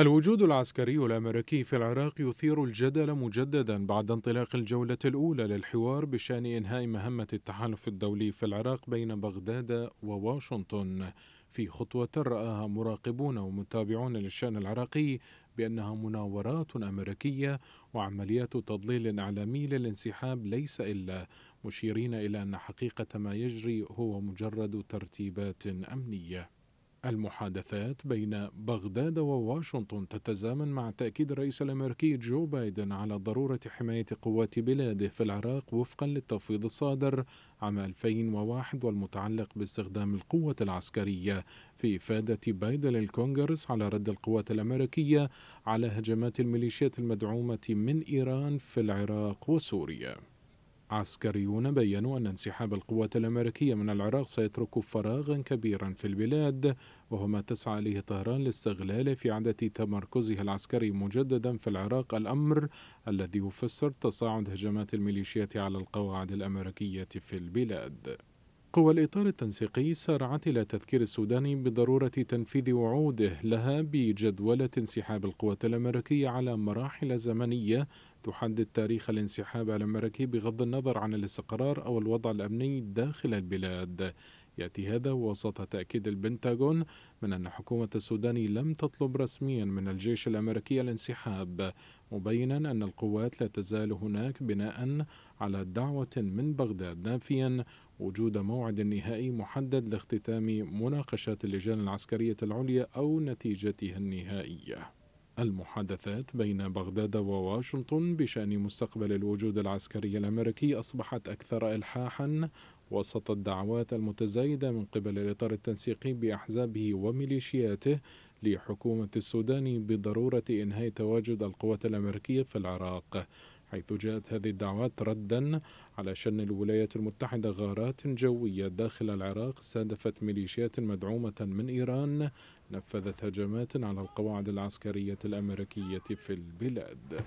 الوجود العسكري الامريكي في العراق يثير الجدل مجددا بعد انطلاق الجوله الاولى للحوار بشان انهاء مهمه التحالف الدولي في العراق بين بغداد وواشنطن في خطوه راها مراقبون ومتابعون للشان العراقي بانها مناورات امريكيه وعمليات تضليل اعلامي للانسحاب ليس الا مشيرين الى ان حقيقه ما يجري هو مجرد ترتيبات امنيه المحادثات بين بغداد وواشنطن تتزامن مع تأكيد الرئيس الأمريكي جو بايدن على ضرورة حماية قوات بلاده في العراق وفقا للتفويض الصادر عام 2001 والمتعلق باستخدام القوة العسكرية في إفادة بايدن للكونغرس على رد القوات الأمريكية على هجمات الميليشيات المدعومة من إيران في العراق وسوريا عسكريون بيّنوا أن انسحاب القوات الأمريكية من العراق سيترك فراغا كبيرا في البلاد وهو ما تسعى إليه طهران لاستغلاله في إعادة تمركزها العسكري مجددا في العراق الأمر الذي يفسر تصاعد هجمات الميليشيات على القواعد الأمريكية في البلاد قوى الإطار التنسيقي سارعت إلى تذكير السودان بضرورة تنفيذ وعوده لها بجدولة انسحاب القوات الأمريكية على مراحل زمنية تحدد تاريخ الانسحاب الأمريكي بغض النظر عن الاستقرار أو الوضع الأمني داخل البلاد يأتي هذا وسط تأكيد البنتاغون من أن حكومة السودان لم تطلب رسميا من الجيش الأمريكي الانسحاب مبينا أن القوات لا تزال هناك بناء على دعوة من بغداد نافيا وجود موعد نهائي محدد لاختتام مناقشات اللجان العسكرية العليا أو نتيجتها النهائية المحادثات بين بغداد وواشنطن بشأن مستقبل الوجود العسكري الأمريكي أصبحت أكثر إلحاحا وسط الدعوات المتزايدة من قبل الإطار التنسيقي بأحزابه وميليشياته لحكومة السودان بضرورة إنهاء تواجد القوات الأمريكية في العراق حيث جاءت هذه الدعوات ردا على شن الولايات المتحدة غارات جوية داخل العراق استهدفت ميليشيات مدعومة من إيران نفذت هجمات على القواعد العسكرية الأمريكية في البلاد